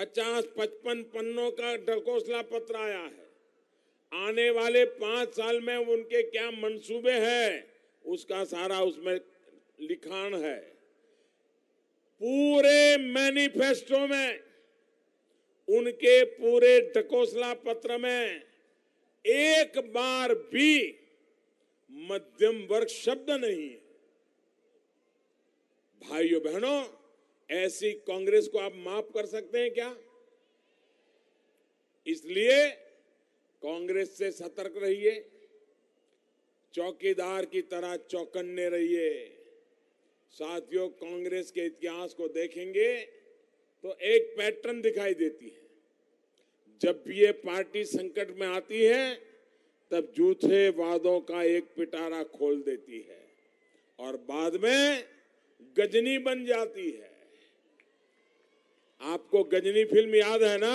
पचास पचपन पन्नों का ढकोसला पत्र आया है आने वाले पांच साल में उनके क्या मंसूबे हैं उसका सारा उसमें लिखान है पूरे मैनिफेस्टो में उनके पूरे ढकोसला पत्र में एक बार भी मध्यम वर्ग शब्द नहीं है भाइयों बहनों ऐसी कांग्रेस को आप माफ कर सकते हैं क्या इसलिए कांग्रेस से सतर्क रहिए चौकीदार की तरह चौकन्ने रहिए साथियों कांग्रेस के इतिहास को देखेंगे तो एक पैटर्न दिखाई देती है जब भी ये पार्टी संकट में आती है तब जूठे वादों का एक पिटारा खोल देती है और बाद में गजनी बन जाती है आपको गजनी फिल्म याद है ना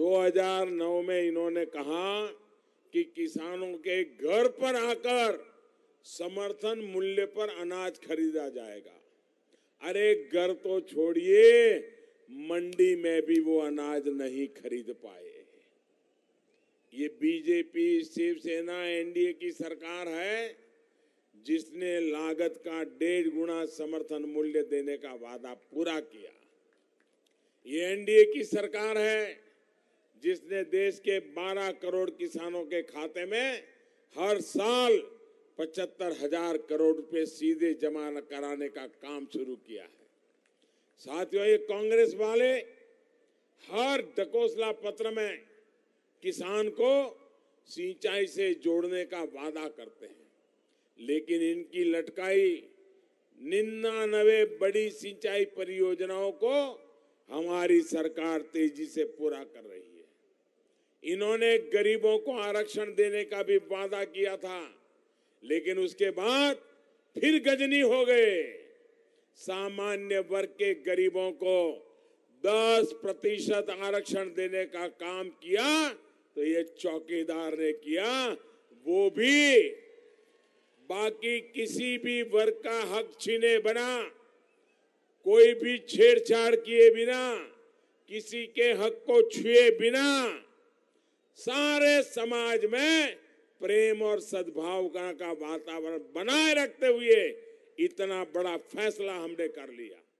2009 में इन्होंने कहा कि किसानों के घर पर आकर समर्थन मूल्य पर अनाज खरीदा जाएगा अरे घर तो छोड़िए मंडी में भी वो अनाज नहीं खरीद पाए ये बीजेपी शिवसेना एनडीए की सरकार है जिसने लागत का डेढ़ गुना समर्थन मूल्य देने का वादा पूरा किया ये एनडीए की सरकार है जिसने देश के 12 करोड़ किसानों के खाते में हर साल पचहत्तर हजार करोड़ रुपए सीधे जमा कराने का काम शुरू किया है साथियों ये कांग्रेस वाले हर डकोसला पत्र में किसान को सिंचाई से जोड़ने का वादा करते हैं लेकिन इनकी लटकाई निन्यानवे बड़ी सिंचाई परियोजनाओं को हमारी सरकार तेजी से पूरा कर रही है इन्होंने गरीबों को आरक्षण देने का भी वादा किया था लेकिन उसके बाद फिर गजनी हो गए सामान्य वर्ग के गरीबों को 10 प्रतिशत आरक्षण देने का काम किया तो ये चौकीदार ने किया वो भी बाकी किसी भी वर्ग का हक छीने बना कोई भी छेड़छाड़ किए बिना किसी के हक को छुए बिना सारे समाज में प्रेम और सद्भाव का, का वातावरण बनाए रखते हुए इतना बड़ा फैसला हमने कर लिया